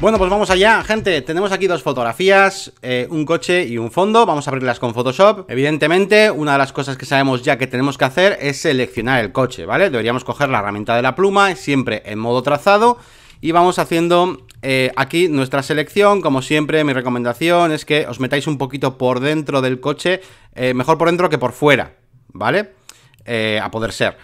Bueno, pues vamos allá, gente. Tenemos aquí dos fotografías, eh, un coche y un fondo. Vamos a abrirlas con Photoshop. Evidentemente, una de las cosas que sabemos ya que tenemos que hacer es seleccionar el coche, ¿vale? Deberíamos coger la herramienta de la pluma, siempre en modo trazado, y vamos haciendo eh, aquí nuestra selección, como siempre, mi recomendación es que os metáis un poquito por dentro del coche, eh, mejor por dentro que por fuera, ¿vale? a poder ser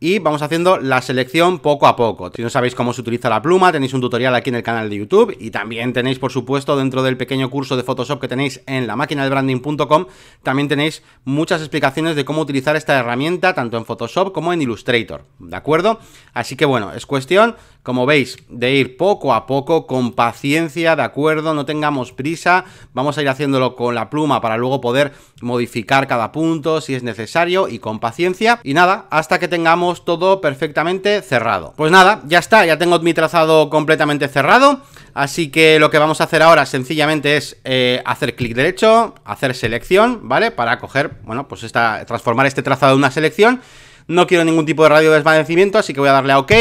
y vamos haciendo la selección poco a poco. Si no sabéis cómo se utiliza la pluma, tenéis un tutorial aquí en el canal de YouTube y también tenéis, por supuesto, dentro del pequeño curso de Photoshop que tenéis en la máquina del branding.com, también tenéis muchas explicaciones de cómo utilizar esta herramienta tanto en Photoshop como en Illustrator, ¿de acuerdo? Así que bueno, es cuestión, como veis, de ir poco a poco, con paciencia, ¿de acuerdo? No tengamos prisa, vamos a ir haciéndolo con la pluma para luego poder modificar cada punto si es necesario y con paciencia. Y nada, hasta que tengamos todo perfectamente cerrado. Pues nada, ya está, ya tengo mi trazado completamente cerrado. Así que lo que vamos a hacer ahora sencillamente es eh, hacer clic derecho, hacer selección, ¿vale? Para coger, bueno, pues esta, transformar este trazado en una selección. No quiero ningún tipo de radio de desvanecimiento, así que voy a darle a OK.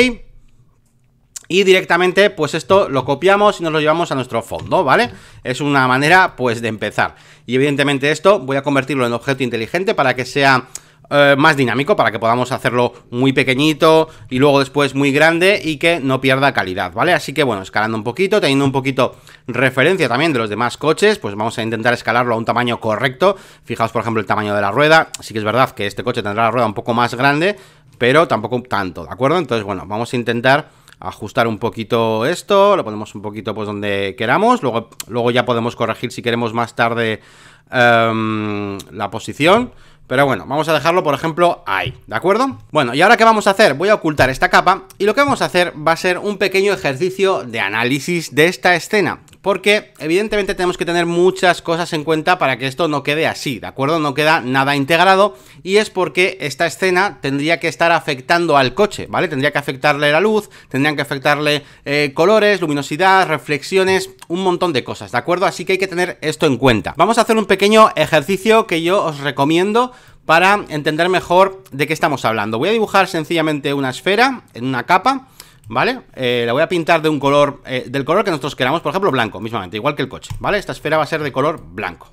Y directamente, pues esto lo copiamos y nos lo llevamos a nuestro fondo, ¿vale? Es una manera, pues, de empezar. Y evidentemente esto voy a convertirlo en objeto inteligente para que sea eh, más dinámico para que podamos hacerlo muy pequeñito y luego después muy grande y que no pierda calidad, ¿vale? Así que bueno, escalando un poquito, teniendo un poquito referencia también de los demás coches, pues vamos a intentar escalarlo a un tamaño correcto. Fijaos, por ejemplo, el tamaño de la rueda. Así que es verdad que este coche tendrá la rueda un poco más grande, pero tampoco tanto, ¿de acuerdo? Entonces, bueno, vamos a intentar ajustar un poquito esto, lo ponemos un poquito pues donde queramos, luego, luego ya podemos corregir si queremos más tarde em, la posición. Pero bueno, vamos a dejarlo, por ejemplo, ahí, ¿de acuerdo? Bueno, ¿y ahora qué vamos a hacer? Voy a ocultar esta capa y lo que vamos a hacer va a ser un pequeño ejercicio de análisis de esta escena porque evidentemente tenemos que tener muchas cosas en cuenta para que esto no quede así, ¿de acuerdo? No queda nada integrado y es porque esta escena tendría que estar afectando al coche, ¿vale? Tendría que afectarle la luz, tendrían que afectarle eh, colores, luminosidad, reflexiones, un montón de cosas, ¿de acuerdo? Así que hay que tener esto en cuenta. Vamos a hacer un pequeño ejercicio que yo os recomiendo para entender mejor de qué estamos hablando. Voy a dibujar sencillamente una esfera en una capa ¿vale? Eh, la voy a pintar de un color, eh, del color que nosotros queramos, por ejemplo, blanco, mismamente, igual que el coche, ¿vale? Esta esfera va a ser de color blanco.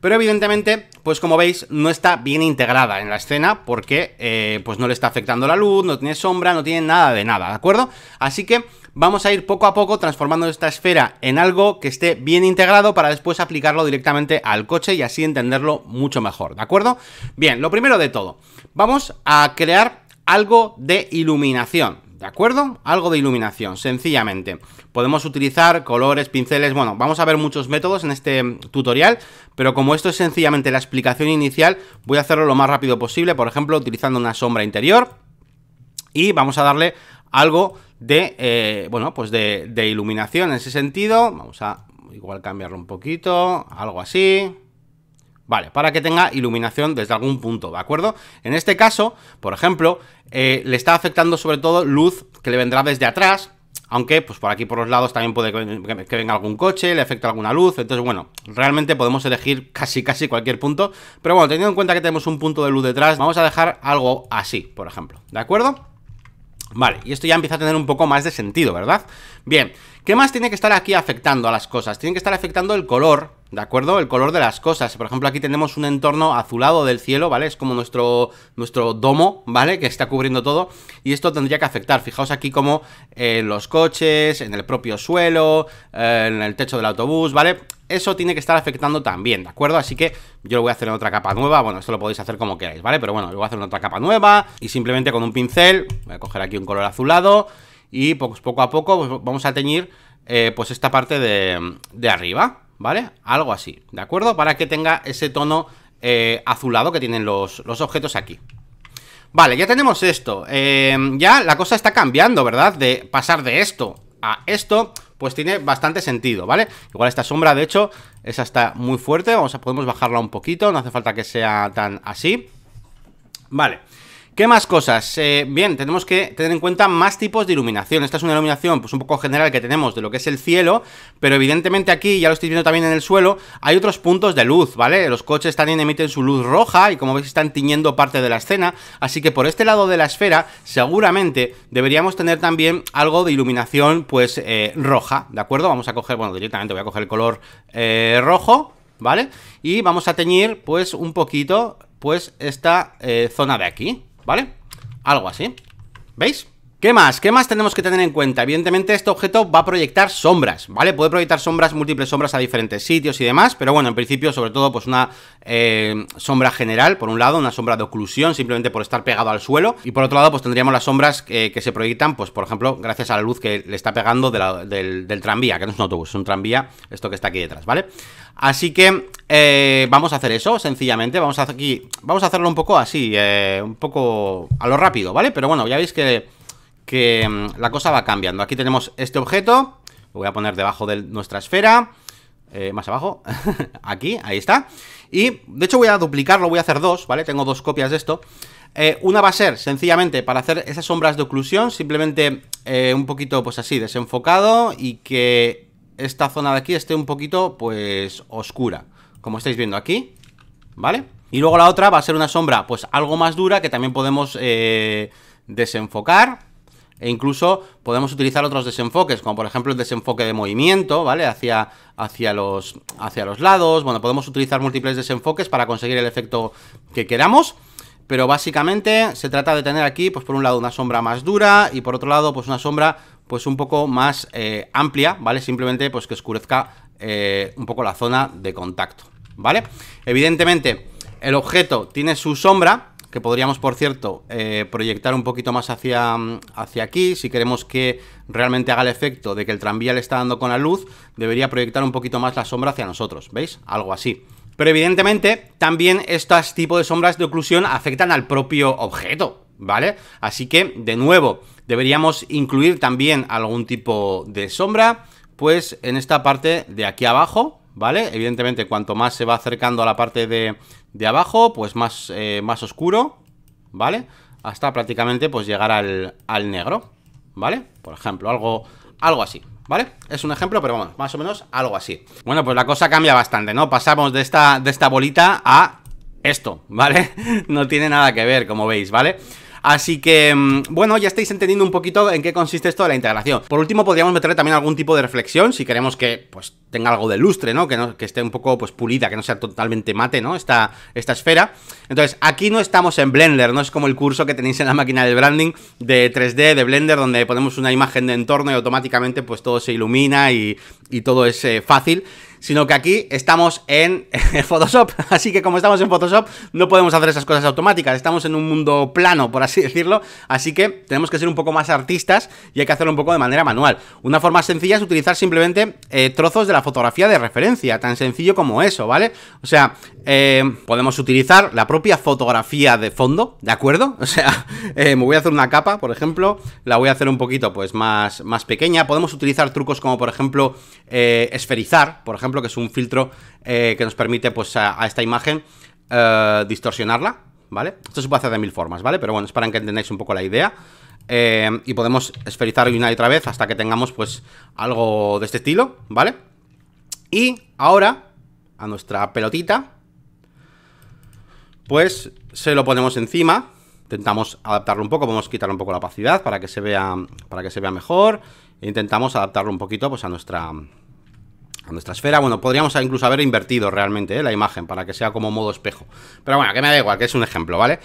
Pero evidentemente, pues como veis, no está bien integrada en la escena porque eh, pues no le está afectando la luz, no tiene sombra, no tiene nada de nada, ¿de acuerdo? Así que vamos a ir poco a poco transformando esta esfera en algo que esté bien integrado para después aplicarlo directamente al coche y así entenderlo mucho mejor, ¿de acuerdo? Bien, lo primero de todo, vamos a crear algo de iluminación, ¿De acuerdo? Algo de iluminación, sencillamente. Podemos utilizar colores, pinceles, bueno, vamos a ver muchos métodos en este mm, tutorial, pero como esto es sencillamente la explicación inicial, voy a hacerlo lo más rápido posible, por ejemplo, utilizando una sombra interior y vamos a darle algo de, eh, bueno, pues de, de iluminación en ese sentido. Vamos a igual cambiarlo un poquito, algo así, Vale, para que tenga iluminación desde algún punto, ¿de acuerdo? En este caso, por ejemplo, eh, le está afectando sobre todo luz que le vendrá desde atrás, aunque pues por aquí por los lados también puede que venga algún coche, le afecte alguna luz, entonces bueno, realmente podemos elegir casi casi cualquier punto, pero bueno, teniendo en cuenta que tenemos un punto de luz detrás, vamos a dejar algo así, por ejemplo, ¿de acuerdo? Vale, y esto ya empieza a tener un poco más de sentido, ¿verdad? Bien, ¿qué más tiene que estar aquí afectando a las cosas? Tiene que estar afectando el color, ¿de acuerdo? El color de las cosas. Por ejemplo, aquí tenemos un entorno azulado del cielo, ¿vale? Es como nuestro, nuestro domo, ¿vale? Que está cubriendo todo. Y esto tendría que afectar. Fijaos aquí como en eh, los coches, en el propio suelo, eh, en el techo del autobús, ¿vale? eso tiene que estar afectando también, ¿de acuerdo? Así que yo lo voy a hacer en otra capa nueva, bueno, esto lo podéis hacer como queráis, ¿vale? Pero bueno, lo voy a hacer en otra capa nueva y simplemente con un pincel, voy a coger aquí un color azulado y pues poco a poco pues vamos a teñir eh, pues esta parte de, arriba, ¿vale? Algo así, ¿de acuerdo? Para que tenga ese tono eh, azulado que tienen los, objetos aquí, Vale, ya tenemos esto. Eh, ya la cosa está cambiando, ¿verdad? De pasar de esto a esto pues tiene bastante sentido, ¿vale? Igual esta sombra, de hecho, esa está muy fuerte, vamos a, podemos bajarla un poquito, no hace falta que sea tan así. Vale. ¿Qué más cosas? Eh, bien, tenemos que tener en cuenta más tipos de iluminación. Esta es una iluminación pues un poco general que tenemos de lo que es el cielo, pero evidentemente aquí, ya lo estoy viendo también en el suelo, hay otros puntos de luz, ¿vale? Los coches también emiten su luz roja y como veis están tiñendo parte de la escena, así que por este lado de la esfera seguramente deberíamos tener también algo de iluminación pues eh, roja, ¿de acuerdo? Vamos a coger, bueno, directamente voy a coger el color eh, rojo, ¿vale? Y vamos a teñir pues un poquito pues esta zona de aquí, ¿Vale? Algo así ¿Veis? ¿Qué más? ¿Qué más tenemos que tener en cuenta? Evidentemente este objeto va a proyectar sombras, ¿vale? Puede proyectar sombras, múltiples sombras a diferentes sitios y demás, pero bueno, en principio sobre todo pues una eh, sombra general, por un lado, una sombra de oclusión, simplemente por estar pegado al suelo, y por otro lado pues tendríamos las sombras que se proyectan, pues por ejemplo, gracias a la luz que le está pegando del, tranvía, que no es un autobús, es un tranvía, esto que está aquí detrás, ¿vale? Así que eh, vamos a hacer eso, sencillamente, vamos a, aquí, vamos a hacerlo un poco así, eh, un poco a lo rápido, ¿vale? Pero bueno, ya veis que que mm, la cosa va cambiando. Aquí tenemos este objeto, lo voy a poner debajo de nuestra esfera, eh, más abajo, aquí, ahí está. Y de hecho voy a duplicarlo, voy a hacer dos, ¿vale? Tengo dos copias de esto. Eh, una va a ser sencillamente para hacer esas sombras de oclusión, simplemente eh, un poquito pues así, desenfocado y que esta zona de aquí esté un poquito pues oscura, como estáis viendo aquí, ¿vale? Y luego la otra va a ser una sombra pues algo más dura que también podemos desenfocar e incluso podemos utilizar otros desenfoques, como por ejemplo el desenfoque de movimiento, ¿vale? Hacia, hacia, los, hacia los lados. Bueno, podemos utilizar múltiples desenfoques para conseguir el efecto que queramos. Pero básicamente se trata de tener aquí, pues por un lado, una sombra más dura y por otro lado, pues una sombra pues un poco más eh, amplia, ¿vale? Simplemente pues que oscurezca eh, un poco la zona de contacto, ¿vale? Evidentemente, el objeto tiene su sombra, que podríamos, por cierto, eh, proyectar un poquito más hacia, hacia aquí. Si queremos que realmente haga el efecto de que el tranvía le está dando con la luz, debería proyectar un poquito más la sombra hacia nosotros, ¿veis? Algo así. Pero evidentemente, también estos tipos de sombras de oclusión afectan al propio objeto, ¿vale? Así que, de nuevo, deberíamos incluir también algún tipo de sombra, pues en esta parte de aquí abajo, ¿vale? Evidentemente, cuanto más se va acercando a la parte de, de abajo, pues más, eh, más oscuro, ¿vale? Hasta prácticamente pues llegar al, negro, ¿vale? Por ejemplo, algo, algo así, ¿vale? Es un ejemplo, pero bueno, más o menos algo así. Bueno, pues la cosa cambia bastante, ¿no? Pasamos de esta, de esta bolita a esto, ¿vale? no tiene nada que ver, como veis, ¿vale? vale Así que, mm, bueno, ya estáis entendiendo un poquito en qué consiste esto de la integración. Por último, podríamos meterle también algún tipo de reflexión, si queremos que, pues, tenga algo de lustre, ¿no? Que, que esté un poco, pues, pulida, que no sea totalmente mate, ¿no? Esta, esta esfera. Entonces, aquí no estamos en Blender, no es como el curso que tenéis en la máquina de branding de 3D, de Blender, donde ponemos una imagen de entorno y automáticamente, pues, todo se ilumina y, todo es eh, fácil sino que aquí estamos en Photoshop. Así que como estamos en Photoshop, no podemos hacer esas cosas automáticas. Estamos en un mundo plano, por así decirlo. Así que tenemos que ser un poco más artistas y hay que hacerlo un poco de manera manual. Una forma sencilla es utilizar simplemente eh, trozos de la fotografía de referencia, tan sencillo como eso, ¿vale? O sea, eh, podemos utilizar la propia fotografía de fondo, ¿de acuerdo? O sea, eh, me voy a hacer una capa, por ejemplo, la voy a hacer un poquito pues más, más pequeña. Podemos utilizar trucos como, por ejemplo, esferizar, por ejemplo, que es un filtro eh, que nos permite pues a, esta imagen eh, distorsionarla, ¿vale? Esto se puede hacer de mil formas, ¿vale? Pero bueno, es para que entendáis un poco la idea. Eh, y podemos esferizar una y otra vez hasta que tengamos pues algo de este estilo, ¿vale? Y ahora a nuestra pelotita, pues se lo ponemos encima, intentamos adaptarlo un poco, podemos quitar un poco la opacidad para que se vea, para que se vea mejor, e intentamos adaptarlo un poquito pues a nuestra, a nuestra esfera. Bueno, podríamos incluso haber invertido realmente ¿eh? la imagen para que sea como modo espejo. Pero bueno, que me da igual, que es un ejemplo, ¿vale?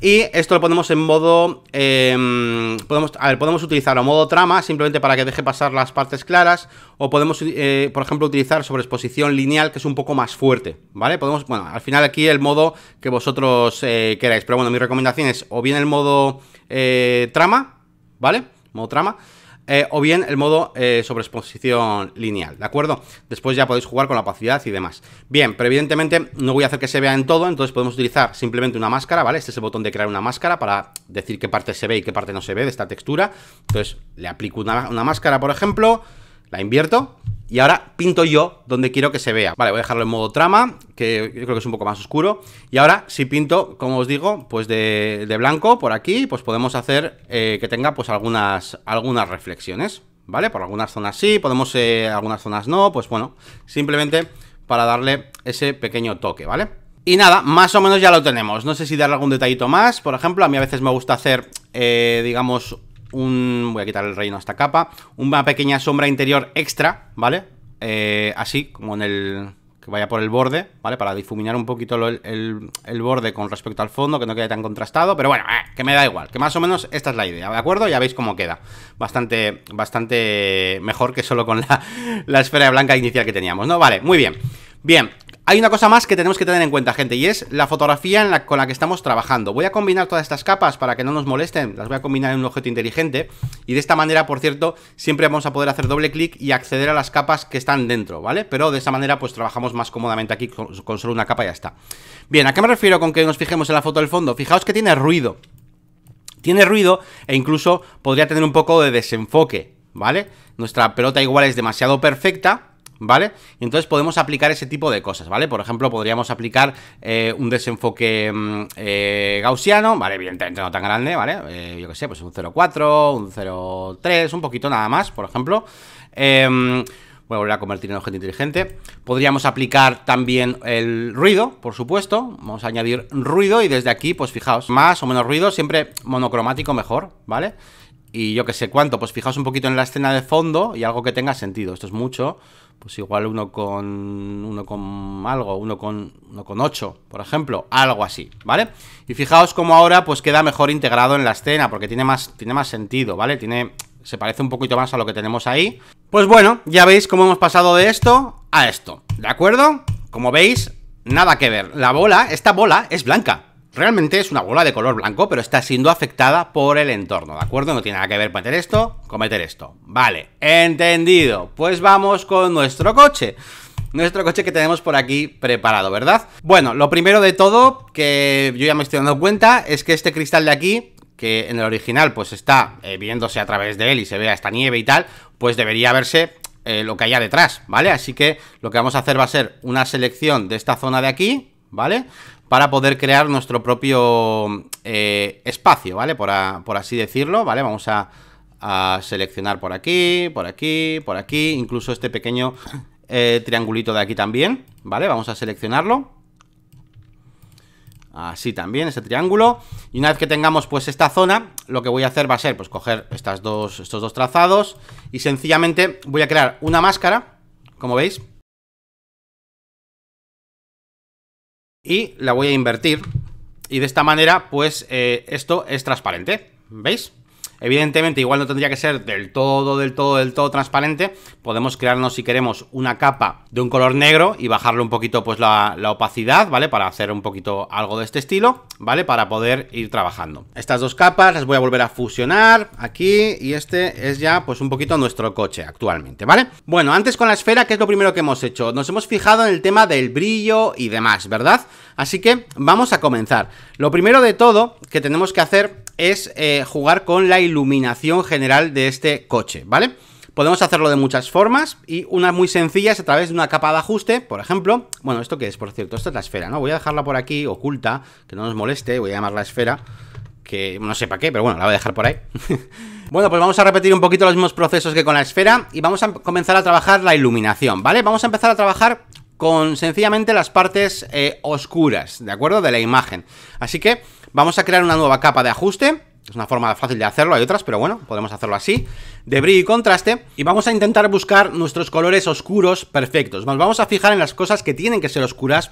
Y esto lo ponemos en modo... Em, podemos, a ver, podemos utilizarlo o modo trama, simplemente para que deje pasar las partes claras. O podemos, eh, por ejemplo, utilizar sobreexposición lineal, que es un poco más fuerte, ¿vale? Podemos, bueno, al final aquí el modo que vosotros eh, queráis. Pero bueno, mi recomendación es o bien el modo trama, ¿vale? Modo trama eh, o bien el modo eh, sobre exposición lineal, ¿de acuerdo? Después ya podéis jugar con la opacidad y demás. Bien, pero evidentemente no voy a hacer que se vea en todo, entonces podemos utilizar simplemente una máscara, ¿vale? Este es el botón de crear una máscara para decir qué parte se ve y qué parte no se ve de esta textura. Entonces le aplico una máscara, por ejemplo la invierto y ahora pinto yo donde quiero que se vea. Vale, voy a dejarlo en modo trama, que yo creo que es un poco más oscuro. Y ahora, si pinto, como os digo, pues de, blanco por aquí, pues podemos hacer eh, que tenga pues algunas, algunas reflexiones, ¿vale? Por algunas zonas sí, podemos, eh, algunas zonas no, pues bueno, simplemente para darle ese pequeño toque, ¿vale? Y nada, más o menos ya lo tenemos. No sé si dar algún detallito más. Por ejemplo, a mí a veces me gusta hacer, eh, digamos, un... Voy a quitar el relleno a esta capa. Una pequeña sombra interior extra, ¿vale? Eh, así, como en el... Que vaya por el borde, ¿vale? Para difuminar un poquito el, borde con respecto al fondo, que no quede tan contrastado. Pero bueno, eh, que me da igual. Que más o menos esta es la idea, ¿de acuerdo? Ya veis cómo queda. Bastante, bastante mejor que solo con la, la esfera blanca inicial que teníamos, ¿no? Vale, muy bien. Bien, hay una cosa más que tenemos que tener en cuenta, gente, y es la fotografía con la que estamos trabajando. Voy a combinar todas estas capas para que no nos molesten, las voy a combinar en un objeto inteligente, y de esta manera, por cierto, siempre vamos a poder hacer doble clic y acceder a las capas que están dentro, ¿vale? Pero de esta manera, pues trabajamos más cómodamente aquí con, con solo una capa y ya está. Bien, ¿a qué me refiero con que nos fijemos en la foto del fondo? Fijaos que tiene ruido. Tiene ruido e incluso podría tener un poco de desenfoque, ¿vale? Nuestra pelota igual es demasiado perfecta, ¿vale? Y entonces podemos aplicar ese tipo de cosas, ¿vale? Por ejemplo, podríamos aplicar eh, un desenfoque mm, eh, gaussiano, ¿vale? Evidentemente no tan grande, ¿vale? Eh, yo que sé, pues un 0,4, un 0,3, un poquito nada más, por ejemplo. voy a volver a convertir en objeto inteligente. Podríamos aplicar también el ruido, por supuesto. Vamos a añadir ruido y desde aquí, pues fijaos, más o menos ruido, siempre monocromático mejor, ¿vale? Y yo que sé cuánto, pues fijaos un poquito en la escena de fondo y algo que tenga sentido. Esto es mucho pues igual uno con uno con algo, uno con uno con 8, por ejemplo, algo así, ¿vale? Y fijaos cómo ahora pues queda mejor integrado en la escena porque tiene más tiene más sentido, ¿vale? Tiene se parece un poquito más a lo que tenemos ahí. Pues bueno, ya veis cómo hemos pasado de esto a esto, ¿de acuerdo? Como veis, nada que ver. La bola, esta bola es blanca, Realmente es una bola de color blanco, pero está siendo afectada por el entorno, ¿de acuerdo? No tiene nada que ver meter esto, cometer esto. Vale, entendido. Pues vamos con nuestro coche. Nuestro coche que tenemos por aquí preparado, ¿verdad? Bueno, lo primero de todo, que yo ya me estoy dando cuenta, es que este cristal de aquí que en el original pues está eh, viéndose a través de él y se vea esta nieve y tal, pues debería verse eh, lo que hay detrás, ¿vale? Así que lo que vamos a hacer va a ser una selección de esta zona de aquí, ¿vale? para poder crear nuestro propio eh, espacio, ¿vale? Por, así decirlo, ¿vale? Vamos a, seleccionar por aquí, por aquí, por aquí, incluso este pequeño eh, triangulito de aquí también, ¿vale? Vamos a seleccionarlo. Así también, ese triángulo. Y una vez que tengamos pues esta zona, lo que voy a hacer va a ser pues coger estas dos, estos dos trazados y sencillamente voy a crear una máscara, como veis, y la voy a invertir. Y de esta manera, pues eh, esto es transparente. ¿Veis? Evidentemente, igual no tendría que ser del todo, del todo, del todo transparente. Podemos crearnos, si queremos, una capa de un color negro y bajarle un poquito pues la, opacidad, ¿vale? Para hacer un poquito algo de este estilo, ¿vale? Para poder ir trabajando. Estas dos capas las voy a volver a fusionar aquí y este es ya pues un poquito nuestro coche actualmente, ¿vale? Bueno, antes con la esfera, ¿qué es lo primero que hemos hecho? Nos hemos fijado en el tema del brillo y demás, ¿verdad? Así que vamos a comenzar. Lo primero de todo que tenemos que hacer es eh, jugar con la iluminación general de este coche, ¿vale? Podemos hacerlo de muchas formas y una muy sencilla a través de una capa de ajuste, por ejemplo. Bueno, ¿esto que es, por cierto? esta es la esfera, ¿no? Voy a dejarla por aquí, oculta, que no nos moleste, voy a llamar la esfera, que no sé para qué, pero bueno, la voy a dejar por ahí. Bueno, pues vamos a repetir un poquito los mismos procesos que con la esfera y vamos a comenzar a trabajar la iluminación, ¿vale? Vamos a empezar a trabajar con sencillamente las partes eh, oscuras, ¿de acuerdo? De la imagen. Así que Vamos a crear una nueva capa de ajuste. Es una forma fácil de hacerlo, hay otras, pero bueno, podemos hacerlo así. De brillo y contraste. Y vamos a intentar buscar nuestros colores oscuros perfectos. Nos vamos a fijar en las cosas que tienen que ser oscuras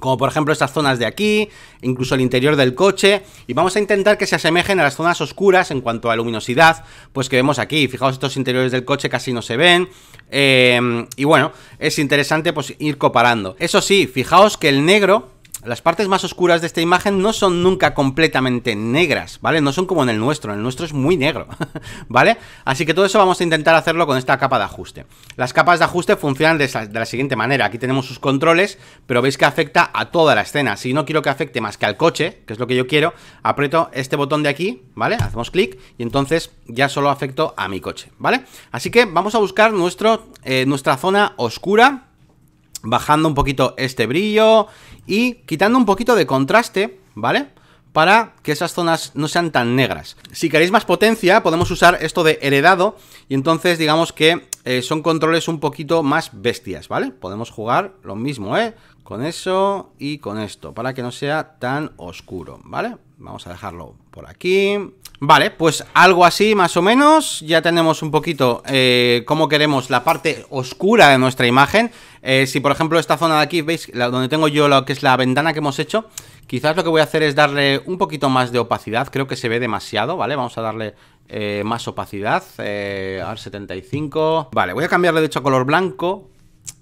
como por ejemplo estas zonas de aquí, incluso el interior del coche, y vamos a intentar que se asemejen a las zonas oscuras en cuanto a luminosidad, pues que vemos aquí, fijaos estos interiores del coche casi no se ven, eh, y bueno, es interesante pues ir comparando. Eso sí, fijaos que el negro las partes más oscuras de esta imagen no son nunca completamente negras, ¿vale? No son como en el nuestro, en el nuestro es muy negro, ¿vale? Así que todo eso vamos a intentar hacerlo con esta capa de ajuste. Las capas de ajuste funcionan de, la siguiente manera, aquí tenemos sus controles, pero veis que afecta a toda la escena. Si no quiero que afecte más que al coche, que es lo que yo quiero, aprieto este botón de aquí, ¿vale? Hacemos clic y entonces ya solo afecto a mi coche, ¿vale? Así que vamos a buscar nuestro, eh, nuestra zona oscura, bajando un poquito este brillo y quitando un poquito de contraste, ¿vale? Para que esas zonas no sean tan negras. Si queréis más potencia, podemos usar esto de heredado y entonces digamos que eh, son controles un poquito más bestias, ¿vale? Podemos jugar lo mismo, ¿eh? con eso y con esto, para que no sea tan oscuro, ¿vale? Vamos a dejarlo por aquí. Vale, pues algo así más o menos. Ya tenemos un poquito como eh, cómo queremos la parte oscura de nuestra imagen. Eh, si por ejemplo esta zona de aquí, veis, la, donde tengo yo lo que es la ventana que hemos hecho, quizás lo que voy a hacer es darle un poquito más de opacidad. Creo que se ve demasiado, ¿vale? Vamos a darle eh, más opacidad, al 75. Vale, voy a cambiarle de hecho a color blanco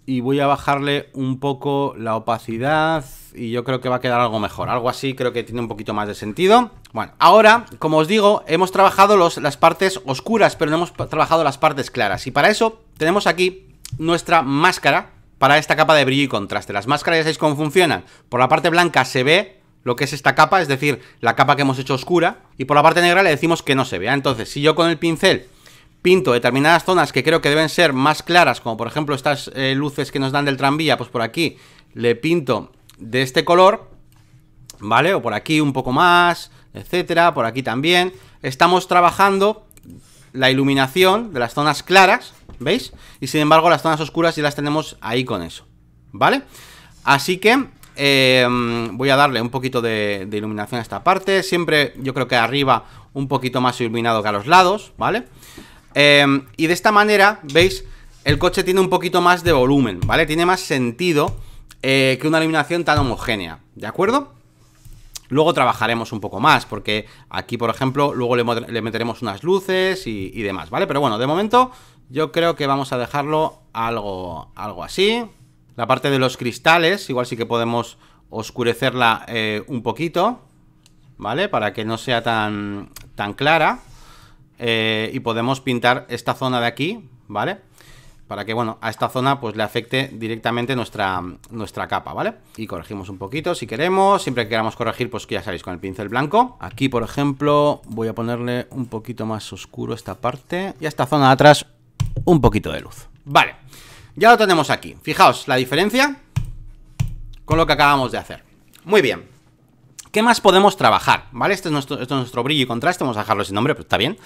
y voy a bajarle un poco la opacidad y yo creo que va a quedar algo mejor. Algo así creo que tiene un poquito más de sentido. Bueno, ahora, como os digo, hemos trabajado los, las partes oscuras, pero no hemos trabajado las partes claras. Y para eso tenemos aquí nuestra máscara para esta capa de brillo y contraste. Las máscaras ya sabéis cómo funcionan. Por la parte blanca se ve lo que es esta capa, es decir, la capa que hemos hecho oscura. Y por la parte negra le decimos que no se vea. Entonces, si yo con el pincel pinto determinadas zonas que creo que deben ser más claras, como por ejemplo estas eh, luces que nos dan del tranvía, pues por aquí le pinto de este color, ¿vale? O por aquí un poco más, etcétera, por aquí también. Estamos trabajando la iluminación de las zonas claras, ¿veis? Y sin embargo las zonas oscuras ya las tenemos ahí con eso, ¿vale? Así que em, voy a darle un poquito de, iluminación a esta parte. Siempre yo creo que arriba un poquito más iluminado que a los lados, ¿vale? vale Em, y de esta manera, veis, el coche tiene un poquito más de volumen, ¿vale? Tiene más sentido eh, que una iluminación tan homogénea, ¿de acuerdo? Luego trabajaremos un poco más, porque aquí, por ejemplo, luego le, meteremos unas luces y, demás, ¿vale? Pero bueno, de momento yo creo que vamos a dejarlo algo, algo así. La parte de los cristales, igual sí que podemos oscurecerla eh, un poquito, ¿vale? Para que no sea tan, tan clara. Eh, y podemos pintar esta zona de aquí, ¿vale? Para que, bueno, a esta zona pues le afecte directamente nuestra, nuestra capa, ¿vale? Y corregimos un poquito si queremos, siempre que queramos corregir pues que ya sabéis, con el pincel blanco. Aquí, por ejemplo, voy a ponerle un poquito más oscuro esta parte y a esta zona de atrás un poquito de luz. Vale, ya lo tenemos aquí. Fijaos la diferencia con lo que acabamos de hacer. Muy bien, ¿Qué más podemos trabajar? ¿Vale? Este es nuestro, brillo y contraste, vamos a dejarlo sin nombre, pero pues está bien.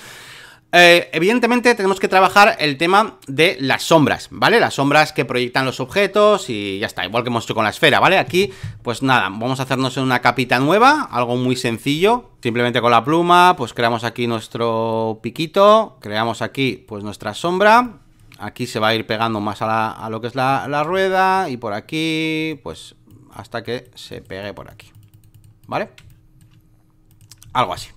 Eh, evidentemente tenemos que trabajar el tema de las sombras, ¿vale? Las sombras que proyectan los objetos y ya está, igual que hemos hecho con la esfera, ¿vale? Aquí, pues nada, vamos a hacernos una capita nueva, algo muy sencillo, simplemente con la pluma, pues creamos aquí nuestro piquito, creamos aquí pues nuestra sombra, aquí se va a ir pegando más a, lo que es la rueda y por aquí, pues hasta que se pegue por aquí. ¿vale? Algo así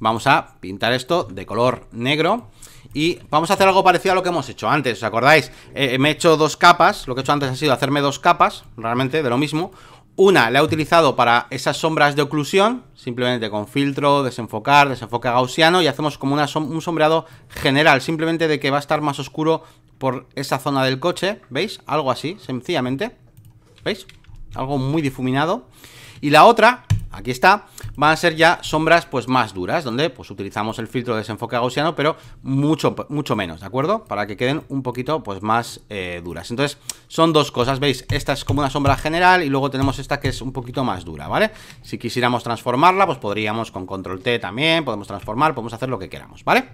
Vamos a pintar esto de color negro y vamos a hacer algo parecido a lo que hemos hecho antes, ¿os acordáis? Eh, me he hecho dos capas, lo que he hecho antes ha sido hacerme dos capas, realmente, de lo mismo. Una la he utilizado para esas sombras de oclusión, simplemente con filtro, desenfocar, desenfoque gaussiano, y hacemos como una un sombreado general, simplemente de que va a estar más oscuro por esa zona del coche, ¿veis? Algo así, sencillamente, ¿veis? Algo muy difuminado. Y la otra aquí está, van a ser ya sombras pues más duras, donde pues utilizamos el filtro de desenfoque gaussiano, pero mucho, mucho menos, ¿de acuerdo? Para que queden un poquito pues más eh, duras. Entonces son dos cosas, ¿veis? Esta es como una sombra general y luego tenemos esta que es un poquito más dura, ¿vale? Si quisiéramos transformarla, pues podríamos con control T también, podemos transformar, podemos hacer lo que queramos, ¿vale?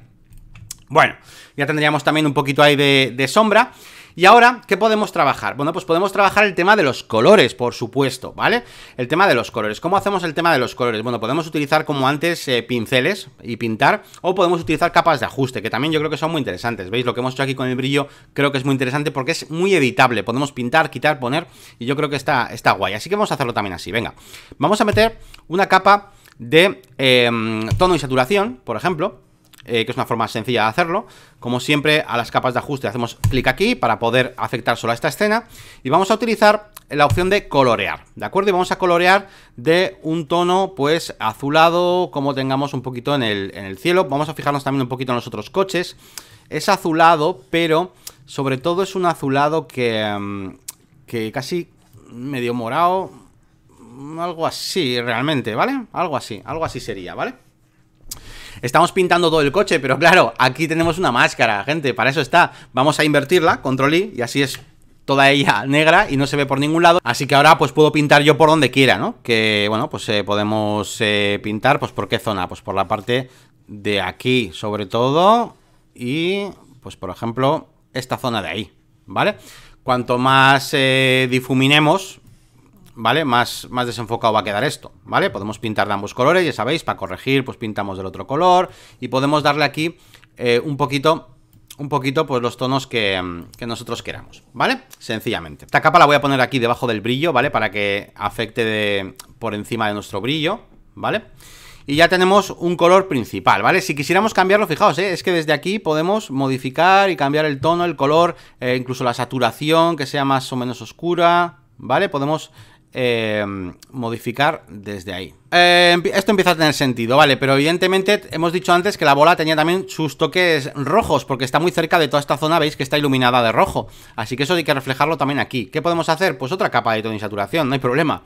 Bueno, ya tendríamos también un poquito ahí de sombra. Y ahora, ¿qué podemos trabajar? Bueno, pues podemos trabajar el tema de los colores, por supuesto, ¿vale? El tema de los colores. ¿Cómo hacemos el tema de los colores? Bueno, podemos utilizar como antes eh, pinceles y pintar, o podemos utilizar capas de ajuste, que también yo creo que son muy interesantes. ¿Veis? Lo que hemos hecho aquí con el brillo creo que es muy interesante porque es muy editable. Podemos pintar, quitar, poner, y yo creo que está, está guay. Así que vamos a hacerlo también así, venga. Vamos a meter una capa de em, tono y saturación, por ejemplo, eh, que es una forma sencilla de hacerlo. Como siempre, a las capas de ajuste hacemos clic aquí para poder afectar solo a esta escena y vamos a utilizar la opción de colorear, ¿de acuerdo? Y vamos a colorear de un tono pues azulado como tengamos un poquito en el, en el cielo. Vamos a fijarnos también un poquito en los otros coches. Es azulado, pero sobre todo es un azulado que, mm, que casi medio morado, algo así realmente, ¿vale? Algo así, algo así sería, ¿vale? Estamos pintando todo el coche, pero claro, aquí tenemos una máscara, gente, para eso está. Vamos a invertirla, control I, y así es toda ella negra y no se ve por ningún lado. Así que ahora pues puedo pintar yo por donde quiera, ¿no? Que bueno, pues eh, podemos eh, pintar, pues por qué zona, pues por la parte de aquí sobre todo y pues por ejemplo esta zona de ahí, ¿vale? Cuanto más eh, difuminemos, ¿vale? Más, más desenfocado va a quedar esto, ¿vale? Podemos pintar de ambos colores, ya sabéis, para corregir, pues pintamos del otro color y podemos darle aquí eh, un poquito, un poquito, pues los tonos que, que, nosotros queramos, ¿vale? Sencillamente. Esta capa la voy a poner aquí debajo del brillo, ¿vale? Para que afecte de, por encima de nuestro brillo, ¿vale? Y ya tenemos un color principal, ¿vale? Si quisiéramos cambiarlo, fijaos, ¿eh? es que desde aquí podemos modificar y cambiar el tono, el color, eh, incluso la saturación, que sea más o menos oscura, ¿vale? Podemos eh, modificar desde ahí. Eh, esto empieza a tener sentido, vale, pero evidentemente hemos dicho antes que la bola tenía también sus toques rojos, porque está muy cerca de toda esta zona, veis que está iluminada de rojo, así que eso hay que reflejarlo también aquí. ¿Qué podemos hacer? Pues otra capa de tono y saturación, no hay problema.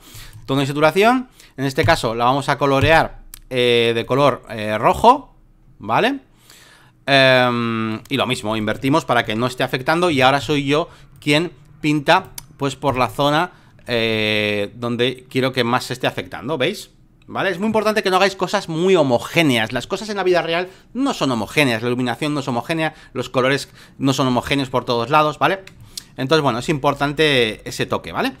Tono y saturación, en este caso la vamos a colorear eh, de color rojo, ¿vale? y lo mismo, invertimos para que no esté afectando y ahora soy yo quien pinta pues por la zona eh, donde quiero que más se esté afectando, ¿veis? ¿Vale? Es muy importante que no hagáis cosas muy homogéneas. Las cosas en la vida real no son homogéneas, la iluminación no es homogénea, los colores no son homogéneos por todos lados, ¿vale? Entonces, bueno, es importante ese toque, ¿vale?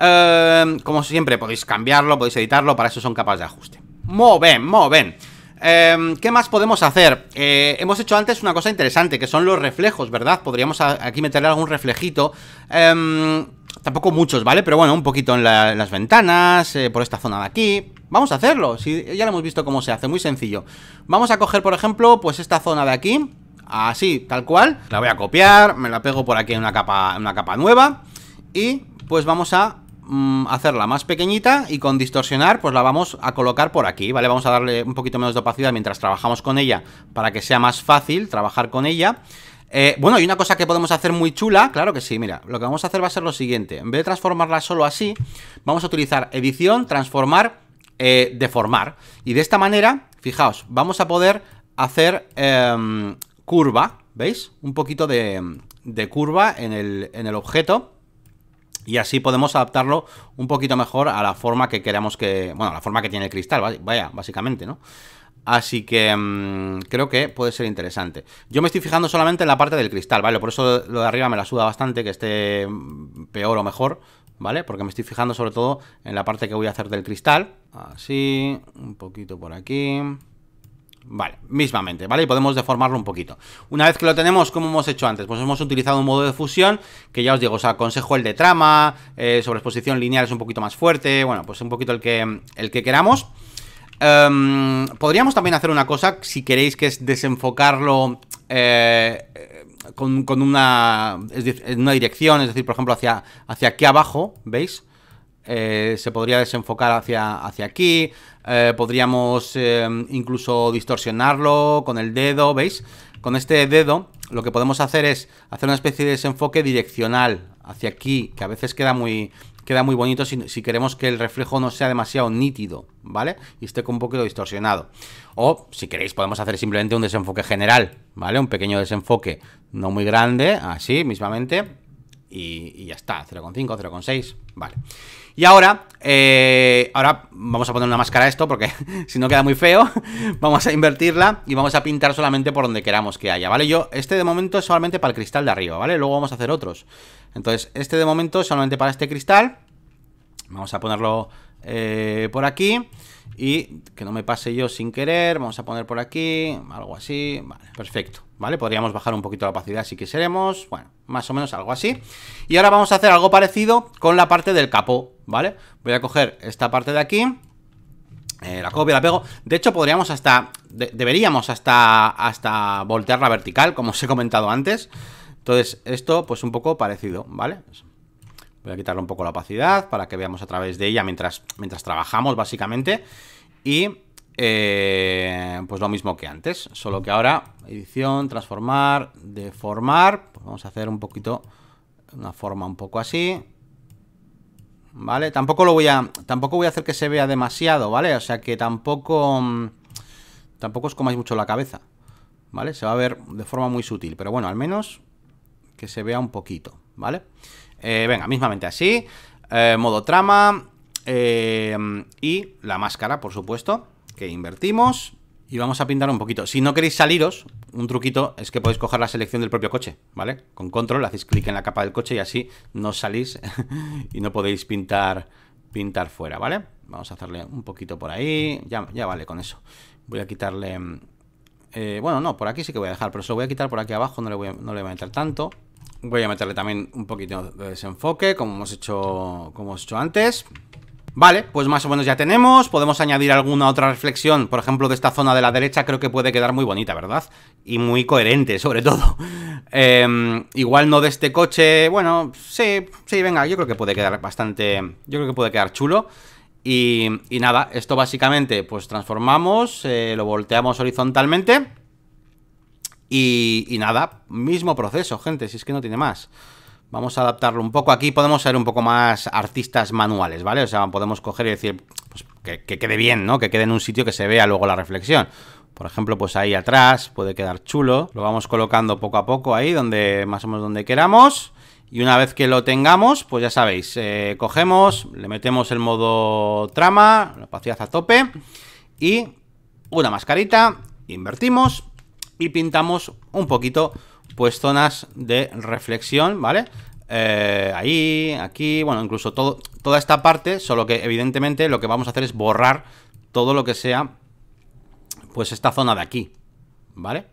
Em, como siempre, podéis cambiarlo, podéis editarlo, para eso son capas de ajuste. ¡moven! ¡moven! Em, ¿Qué más podemos hacer? Eh, hemos hecho antes una cosa interesante, que son los reflejos, ¿verdad? Podríamos aquí meterle algún reflejito. Eh, Tampoco muchos, ¿vale? Pero bueno, un poquito en, las ventanas, eh, por esta zona de aquí. Vamos a hacerlo, si, ya lo hemos visto cómo se hace, muy sencillo. Vamos a coger, por ejemplo, pues esta zona de aquí, así, tal cual. La voy a copiar, me la pego por aquí en una capa, una capa nueva. Y pues vamos a mm, hacerla más pequeñita y con distorsionar pues la vamos a colocar por aquí, ¿vale? Vamos a darle un poquito menos de opacidad mientras trabajamos con ella para que sea más fácil trabajar con ella eh, bueno, hay una cosa que podemos hacer muy chula, claro que sí, mira, lo que vamos a hacer va a ser lo siguiente, en vez de transformarla solo así, vamos a utilizar edición, transformar, eh, deformar, y de esta manera, fijaos, vamos a poder hacer em, curva, ¿veis? Un poquito de, curva en el, en el objeto, y así podemos adaptarlo un poquito mejor a la forma que queramos que, bueno, a la forma que tiene el cristal, vaya, básicamente, ¿no? Así que mm, creo que puede ser interesante. Yo me estoy fijando solamente en la parte del cristal, ¿vale? Por eso lo de arriba me la suda bastante que esté mm, peor o mejor, ¿vale? Porque me estoy fijando sobre todo en la parte que voy a hacer del cristal. Así, un poquito por aquí. Vale, mismamente, ¿vale? Y podemos deformarlo un poquito. Una vez que lo tenemos, como hemos hecho antes? Pues hemos utilizado un modo de fusión, que ya os digo, os aconsejo el de trama, eh, sobre exposición lineal es un poquito más fuerte, bueno, pues un poquito el que, el que queramos. Em, podríamos también hacer una cosa, si queréis, que es desenfocarlo eh, con, una, en una dirección, es decir, por ejemplo, hacia, hacia aquí abajo, ¿veis? Eh, se podría desenfocar hacia, hacia aquí, eh, podríamos em, incluso distorsionarlo con el dedo, ¿veis? Con este dedo lo que podemos hacer es hacer una especie de desenfoque direccional hacia aquí, que a veces queda muy, queda muy bonito si, queremos que el reflejo no sea demasiado nítido, ¿vale? Y esté con un poquito distorsionado. O, si queréis, podemos hacer simplemente un desenfoque general, ¿vale? Un pequeño desenfoque, no muy grande, así mismamente, y, y ya está, 0,5, 0,6, vale. Y ahora, eh, ahora vamos a poner una máscara a esto porque si no queda muy feo, vamos a invertirla y vamos a pintar solamente por donde queramos que haya, ¿vale? Yo, este de momento es solamente para el cristal de arriba, ¿vale? Luego vamos a hacer otros. Entonces, este de momento es solamente para este cristal. Vamos a ponerlo eh, por aquí y que no me pase yo sin querer, vamos a poner por aquí, algo así, vale, perfecto, ¿vale? Podríamos bajar un poquito la opacidad si quisiéramos, bueno, más o menos algo así. Y ahora vamos a hacer algo parecido con la parte del capó, ¿vale? Voy a coger esta parte de aquí, eh, la copio, la pego. De hecho, podríamos hasta, deberíamos hasta, hasta voltearla vertical, como os he comentado antes. Entonces, esto pues un poco parecido, ¿vale? Voy a quitarle un poco la opacidad para que veamos a través de ella mientras, mientras trabajamos, básicamente. Y eh, pues lo mismo que antes, solo que ahora edición, transformar, deformar. Pues vamos a hacer un poquito, una forma un poco así. ¿Vale? Tampoco lo voy a. Tampoco voy a hacer que se vea demasiado, ¿vale? O sea que tampoco. Mm, tampoco os comáis mucho la cabeza. ¿Vale? Se va a ver de forma muy sutil. Pero bueno, al menos que se vea un poquito, ¿vale? Eh, venga, mismamente así. Eh, modo trama. Eh, y la máscara, por supuesto, que invertimos. Y vamos a pintar un poquito. Si no queréis saliros, un truquito es que podéis coger la selección del propio coche, ¿vale? Con control hacéis clic en la capa del coche y así no salís y no podéis pintar, pintar fuera, ¿vale? Vamos a hacerle un poquito por ahí. Ya, ya vale con eso. Voy a quitarle... bueno, no, por aquí sí que voy a dejar, pero se lo voy a quitar por aquí abajo, no le voy no le voy a meter tanto. Voy a meterle también un poquito de desenfoque, como hemos hecho, como hemos hecho antes. Vale, pues más o menos ya tenemos. Podemos añadir alguna otra reflexión, por ejemplo, de esta zona de la derecha, creo que puede quedar muy bonita, ¿verdad? Y muy coherente, sobre todo. Em, igual no de este coche. Bueno, sí, sí, venga, yo creo que puede quedar bastante. Yo creo que puede quedar chulo. Y, nada, esto básicamente, pues transformamos, eh, lo volteamos horizontalmente. Y, nada, mismo proceso, gente, si es que no tiene más. Vamos a adaptarlo un poco. Aquí podemos ser un poco más artistas manuales, ¿vale? O sea, podemos coger y decir pues, que, quede bien, ¿no? Que quede en un sitio que se vea luego la reflexión. Por ejemplo, pues ahí atrás puede quedar chulo. Lo vamos colocando poco a poco ahí, donde más o menos donde queramos. Y una vez que lo tengamos, pues ya sabéis, eh, cogemos, le metemos el modo trama, la opacidad a tope y una mascarita, invertimos y pintamos un poquito pues zonas de reflexión, ¿vale? Eh, ahí, aquí, bueno, incluso todo, toda esta parte, solo que evidentemente lo que vamos a hacer es borrar todo lo que sea pues esta zona de aquí, ¿vale?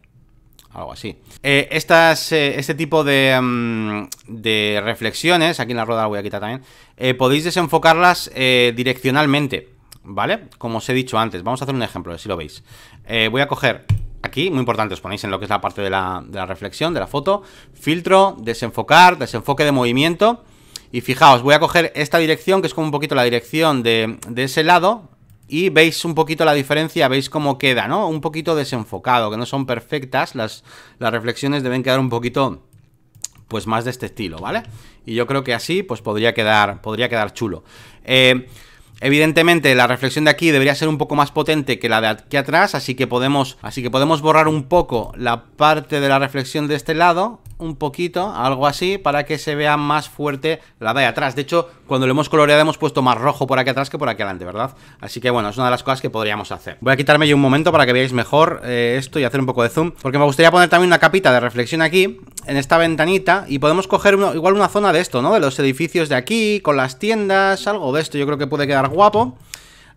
Algo así. Eh, estas, eh, este tipo de, mm, de, reflexiones, aquí en la rueda la voy a quitar también, podéis desenfocarlas direccionalmente, ¿vale? Como os he dicho antes, vamos a hacer un ejemplo, si lo veis. voy a coger Aquí, muy importante, os ponéis en lo que es la parte de la, reflexión, de la foto. Filtro, desenfocar, desenfoque de movimiento. Y fijaos, voy a coger esta dirección, que es como un poquito la dirección de, ese lado, y veis un poquito la diferencia, veis cómo queda, ¿no? Un poquito desenfocado, que no son perfectas, las, las reflexiones deben quedar un poquito, pues más de este estilo, ¿vale? Y yo creo que así, pues podría quedar, podría quedar chulo. Eh, Evidentemente, la reflexión de aquí debería ser un poco más potente que la de aquí atrás, así que podemos, así que podemos borrar un poco la parte de la reflexión de este lado un poquito, algo así, para que se vea más fuerte la de atrás. De hecho, cuando lo hemos coloreado hemos puesto más rojo por aquí atrás que por aquí adelante, ¿verdad? Así que bueno, es una de las cosas que podríamos hacer. Voy a quitarme yo un momento para que veáis mejor eh, esto y hacer un poco de zoom, porque me gustaría poner también una capita de reflexión aquí, en esta ventanita, y podemos coger igual una zona de esto, ¿no? De los edificios de aquí, con las tiendas, algo de esto, yo creo que puede quedar guapo.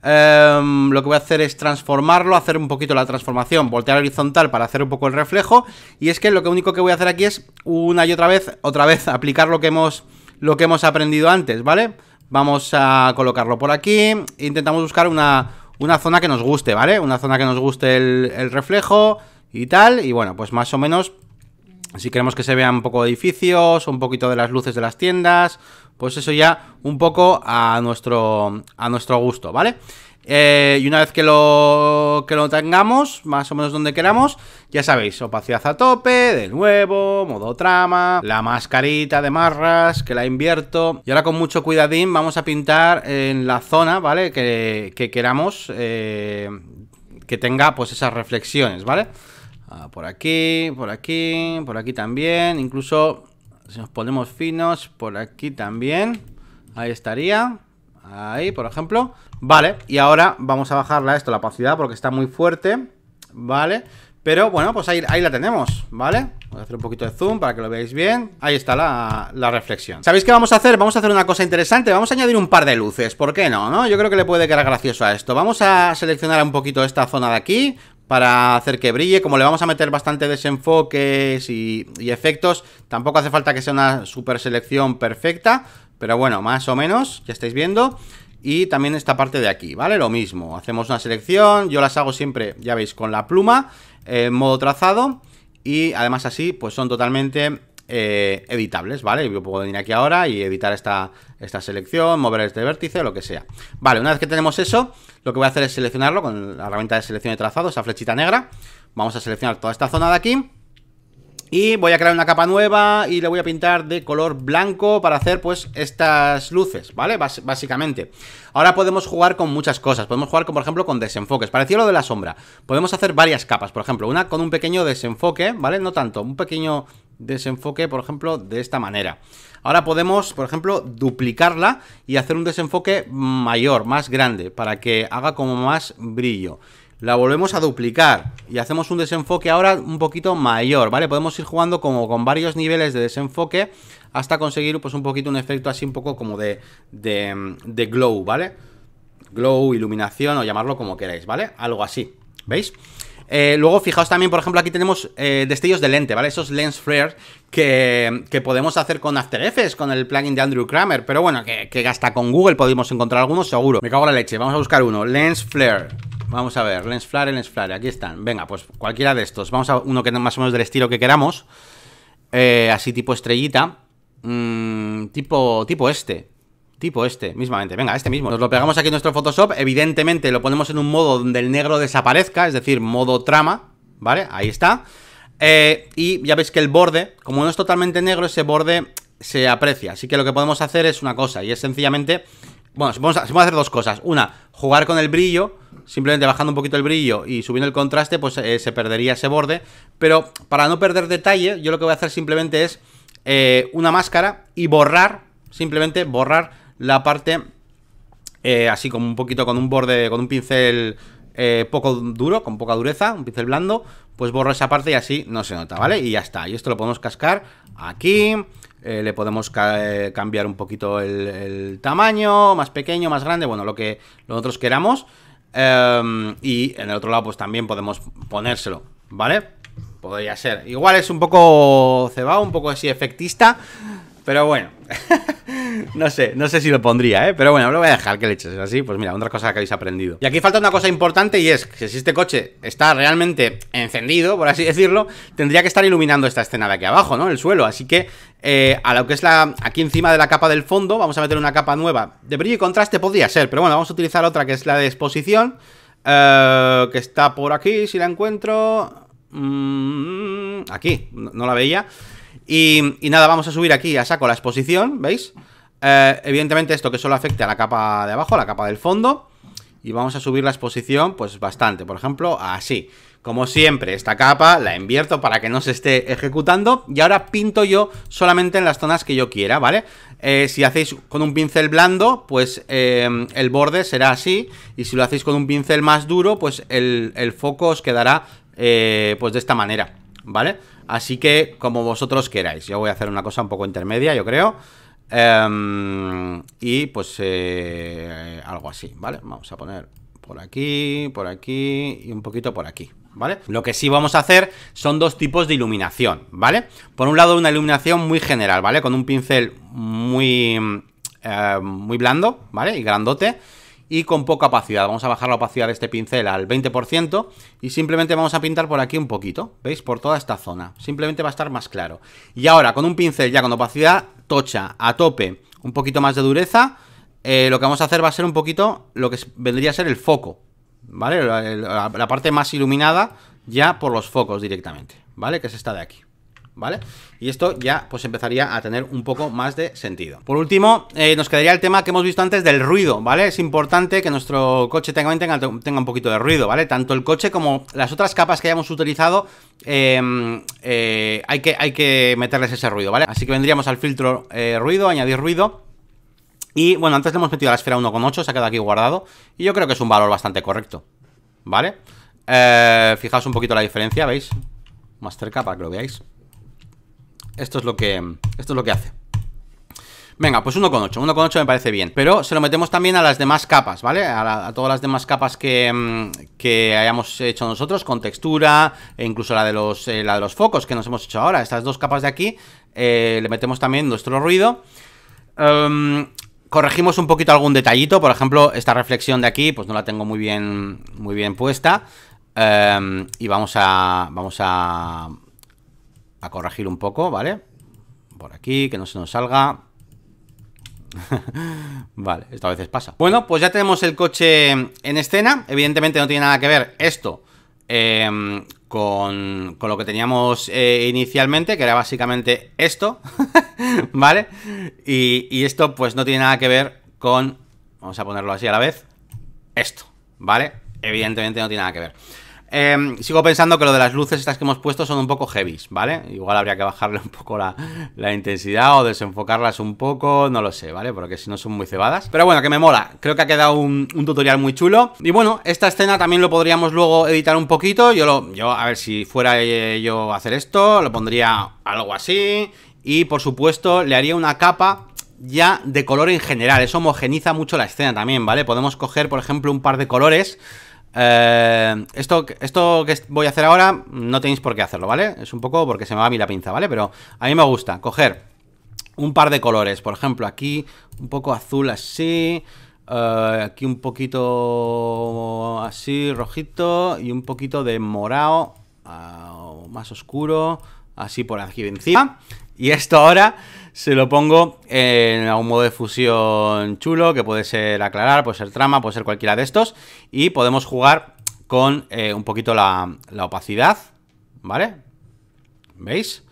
Em, lo que voy a hacer es transformarlo, hacer un poquito la transformación, voltear horizontal para hacer un poco el reflejo. Y es que lo único que voy a hacer aquí es una y otra vez, otra vez, aplicar lo que hemos, lo que hemos aprendido antes, ¿vale? Vamos a colocarlo por aquí. Intentamos buscar una, una zona que nos guste, ¿vale? Una zona que nos guste el, el reflejo y tal. Y bueno, pues más o menos si queremos que se vean un poco edificios, un poquito de las luces de las tiendas, pues eso ya un poco a nuestro, a nuestro gusto, ¿vale? Eh, y una vez que lo, que lo tengamos, más o menos donde queramos, ya sabéis, opacidad a tope, de nuevo, modo trama, la mascarita de marras, que la invierto. Y ahora con mucho cuidadín vamos a pintar en la zona, ¿vale? Que, que queramos eh, que tenga pues esas reflexiones, ¿vale? Ah, por aquí, por aquí, por aquí también, incluso si nos ponemos finos por aquí también. Ahí estaría. Ahí, por ejemplo. Vale, y ahora vamos a bajarla esto, la opacidad, porque está muy fuerte. Vale. Pero bueno, pues ahí, ahí la tenemos, ¿vale? Voy a hacer un poquito de zoom para que lo veáis bien. Ahí está la, reflexión. ¿Sabéis qué vamos a hacer? Vamos a hacer una cosa interesante. Vamos a añadir un par de luces. ¿Por qué no? no? Yo creo que le puede quedar gracioso a esto. Vamos a seleccionar un poquito esta zona de aquí para hacer que brille. Como le vamos a meter bastante desenfoques y, efectos, tampoco hace falta que sea una super selección perfecta, pero bueno, más o menos, ya estáis viendo. Y también esta parte de aquí, ¿vale? Lo mismo, hacemos una selección, yo las hago siempre, ya veis, con la pluma, en modo trazado, y además así, pues son totalmente eh, editables, ¿vale? Yo puedo venir aquí ahora y editar esta, esta selección, mover este vértice, lo que sea. Vale, una vez que tenemos eso, lo que voy a hacer es seleccionarlo con la herramienta de selección de trazado, esa flechita negra. Vamos a seleccionar toda esta zona de aquí. Y voy a crear una capa nueva y le voy a pintar de color blanco para hacer pues estas luces, ¿vale? básicamente. Ahora podemos jugar con muchas cosas. Podemos jugar, por ejemplo, con desenfoques. Parecía lo de la sombra. Podemos hacer varias capas, por ejemplo, una con un pequeño desenfoque, ¿vale? No tanto, un pequeño desenfoque, por ejemplo, de esta manera. Ahora podemos, por ejemplo, duplicarla y hacer un desenfoque mayor, más grande, para que haga como más brillo. La volvemos a duplicar y hacemos un desenfoque ahora un poquito mayor, ¿vale? Podemos ir jugando como con varios niveles de desenfoque hasta conseguir pues un poquito un efecto así un poco como de, de glow, ¿vale? Glow, iluminación o llamarlo como queráis, ¿vale? Algo así, ¿veis? Eh, luego, fijaos también, por ejemplo, aquí tenemos eh, destellos de lente, ¿vale? Esos lens Flare que, podemos hacer con After Effects, con el plugin de Andrew Kramer. Pero bueno, que, que hasta con Google podemos encontrar algunos, seguro. Me cago en la leche. Vamos a buscar uno. Lens flare. Vamos a ver. Lens flare, lens flare. Aquí están. Venga, pues cualquiera de estos. Vamos a uno que más o menos del estilo que queramos. Eh, así tipo estrellita. Mm, tipo, tipo este. Tipo este, mismamente. Venga, este mismo. Nos lo pegamos aquí en nuestro Photoshop. Evidentemente lo ponemos en un modo donde el negro desaparezca, es decir, modo trama. ¿Vale? Ahí está. Eh, y ya veis que el borde, como no es totalmente negro, ese borde se aprecia. Así que lo que podemos hacer es una cosa, y es sencillamente... Bueno, vamos a, hacer dos cosas. Una, jugar con el brillo, simplemente bajando un poquito el brillo y subiendo el contraste, pues eh, se perdería ese borde. Pero para no perder detalle, yo lo que voy a hacer simplemente es eh, una máscara y borrar, simplemente borrar la parte eh, así como un poquito con un borde, con un pincel eh, poco duro, con poca dureza, un pincel blando, pues borro esa parte y así no se nota, ¿vale? Y ya está, y esto lo podemos cascar aquí, eh, le podemos cambiar un poquito el, el, tamaño, más pequeño, más grande, bueno, lo que nosotros queramos. Em, y en el otro lado pues también podemos ponérselo, ¿vale? Podría ser. Igual es un poco cebado, un poco así efectista, pero bueno. No sé, no sé si lo pondría, ¿eh? Pero bueno, lo voy a dejar que le eches así. Pues mira, otra cosa que habéis aprendido. Y aquí falta una cosa importante y es que si este coche está realmente encendido, por así decirlo, tendría que estar iluminando esta escena de aquí abajo, ¿no? El suelo. Así que eh, a lo que es la aquí encima de la capa del fondo, vamos a meter una capa nueva de brillo y contraste, podría ser. Pero bueno, vamos a utilizar otra que es la de exposición, eh, que está por aquí, si la encuentro... Mm, aquí, no, la veía. Y, y nada, vamos a subir aquí a saco la exposición, ¿veis? Eh, evidentemente esto que solo afecte a la capa de abajo, la capa del fondo. Y vamos a subir la exposición pues bastante, por ejemplo, así. Como siempre, esta capa la invierto para que no se esté ejecutando y ahora pinto yo solamente en las zonas que yo quiera, ¿vale? Eh, si hacéis con un pincel blando, pues eh, el borde será así y si lo hacéis con un pincel más duro, pues el, foco os quedará pues de esta manera, ¿vale? Así que como vosotros queráis, yo voy a hacer una cosa un poco intermedia, yo creo. Em, y pues eh, algo así, ¿vale? Vamos a poner por aquí, por aquí y un poquito por aquí, ¿vale? Lo que sí vamos a hacer son dos tipos de iluminación, ¿vale? Por un lado una iluminación muy general, ¿vale? Con un pincel muy, eh, muy blando, ¿vale? Y grandote y con poca opacidad. Vamos a bajar la opacidad de este pincel al 20% y simplemente vamos a pintar por aquí un poquito, ¿veis? Por toda esta zona. Simplemente va a estar más claro. Y ahora, con un pincel ya con opacidad tocha, a tope, un poquito más de dureza, eh, lo que vamos a hacer va a ser un poquito lo que vendría a ser el foco, ¿vale? La, la parte más iluminada ya por los focos directamente, ¿vale? Que es esta de aquí. ¿vale? Y esto ya pues empezaría a tener un poco más de sentido. Por último, eh, nos quedaría el tema que hemos visto antes del ruido, ¿vale? Es importante que nuestro coche tenga, un poquito de ruido, ¿vale? Tanto el coche como las otras capas que hayamos utilizado, em, eh, hay, que, hay que meterles ese ruido, ¿vale? Así que vendríamos al filtro eh, ruido, añadir ruido. Y bueno, antes le hemos metido a la esfera 1,8, se ha quedado aquí guardado. Y yo creo que es un valor bastante correcto, ¿vale? fijaos un poquito la diferencia, ¿veis? Más cerca para que lo veáis. Esto es lo que, esto es lo que hace. Venga, pues 1,8, 1,8 me parece bien Pero se lo metemos también a las demás capas, ¿vale? A, todas las demás capas que, mm, que, hayamos hecho nosotros Con textura, e incluso la de, los, eh, de los focos que nos hemos hecho ahora Estas dos capas de aquí, eh, le metemos también nuestro ruido em, Corregimos un poquito algún detallito Por ejemplo, esta reflexión de aquí, pues no la tengo muy bien, muy bien puesta em, Y vamos a... Vamos a a corregir un poco, ¿vale? Por aquí, que no se nos salga. vale, esto a veces pasa. Bueno, pues ya tenemos el coche en escena. Evidentemente no tiene nada que ver esto em, con, lo que teníamos eh, inicialmente, que era básicamente esto, ¿vale? y, esto pues no tiene nada que ver con, vamos a ponerlo así a la vez, esto, ¿vale? Evidentemente no tiene nada que ver. Em, sigo pensando que lo de las luces estas que hemos puesto son un poco heavy, ¿vale? Igual habría que bajarle un poco la, intensidad o desenfocarlas un poco, no lo sé, ¿vale? Porque si no son muy cebadas. Pero bueno, que me mola. Creo que ha quedado un, tutorial muy chulo. Y bueno, esta escena también lo podríamos luego editar un poquito. Yo, yo a ver, si fuera eh, yo a hacer esto, lo pondría algo así. Y por supuesto, le haría una capa ya de color en general. Eso homogeniza mucho la escena también, ¿vale? Podemos coger, por ejemplo, un par de colores eh, esto, esto que voy a hacer ahora no tenéis por qué hacerlo, ¿vale? Es un poco porque se me va a mí la pinza, ¿vale? Pero a mí me gusta coger un par de colores, por ejemplo, aquí un poco azul así, eh, aquí un poquito así rojito y un poquito de morado ah, más oscuro, así por aquí encima. Y esto ahora se lo pongo en algún modo de fusión chulo, que puede ser aclarar, puede ser trama, puede ser cualquiera de estos. Y podemos jugar con eh, un poquito la, opacidad, ¿vale? ¿Veis?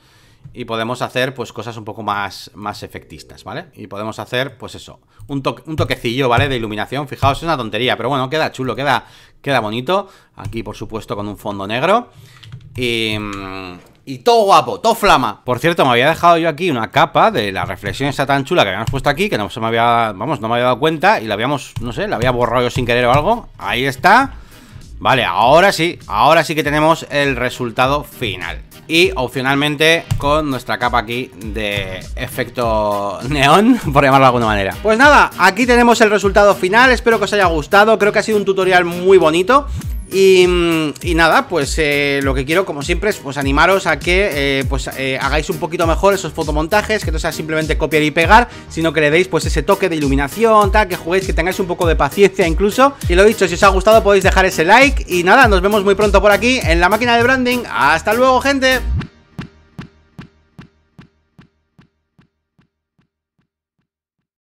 y podemos hacer pues cosas un poco más, más efectistas, ¿vale? Y podemos hacer, pues eso, un, toquecillo, ¿vale? De iluminación, fijaos, es una tontería, pero bueno, queda chulo, queda, queda bonito. Aquí, por supuesto, con un fondo negro. Y, mm, y todo guapo, todo flama. Por cierto, me había dejado yo aquí una capa de la reflexión esta tan chula que habíamos puesto aquí, que no se me había, vamos, no me había dado cuenta y la habíamos, no sé, la había borrado yo sin querer o algo. Ahí está. Vale, ahora sí, ahora sí que tenemos el resultado final. Y opcionalmente con nuestra capa aquí de efecto neón, por llamarlo de alguna manera. Pues nada, aquí tenemos el resultado final, espero que os haya gustado, creo que ha sido un tutorial muy bonito. Y, nada, pues eh, lo que quiero, como siempre, es pues animaros a que eh, pues, eh, hagáis un poquito mejor esos fotomontajes, que no sea simplemente copiar y pegar, sino que le deis pues ese toque de iluminación, que juguéis, que tengáis un poco de paciencia incluso. Y lo dicho, si os ha gustado podéis dejar ese like y nada, nos vemos muy pronto por aquí en la máquina de branding. Hasta luego, gente.